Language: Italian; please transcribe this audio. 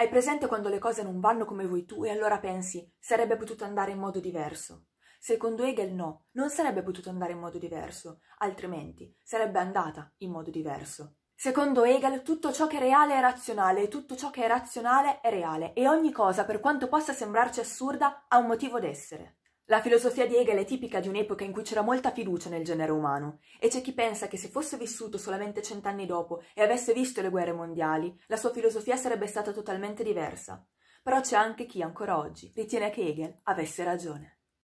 Hai presente quando le cose non vanno come vuoi tu e allora pensi sarebbe potuto andare in modo diverso? Secondo Hegel no, non sarebbe potuto andare in modo diverso, altrimenti sarebbe andata in modo diverso. Secondo Hegel tutto ciò che è reale è razionale e tutto ciò che è razionale è reale e ogni cosa, per quanto possa sembrarci assurda, ha un motivo d'essere. La filosofia di Hegel è tipica di un'epoca in cui c'era molta fiducia nel genere umano, e c'è chi pensa che se fosse vissuto solamente cent'anni dopo e avesse visto le guerre mondiali, la sua filosofia sarebbe stata totalmente diversa. Però c'è anche chi, ancora oggi, ritiene che Hegel avesse ragione.